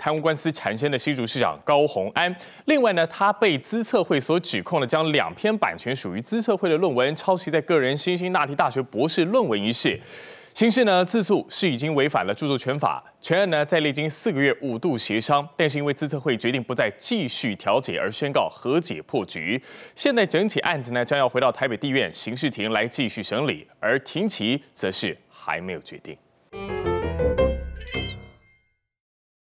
贪污官司缠身的新竹市长高虹安，另外呢，他被资策会所指控的将两篇版权属于资策会的论文抄袭在个人新兴纳提大学博士论文一事，刑事呢自诉是已经违反了著作权法，全案呢在历经四个月五度协商，但是因为资策会决定不再继续调解而宣告和解破局，现在整起案子呢将要回到台北地院刑事庭来继续审理，而庭棋则是还没有决定。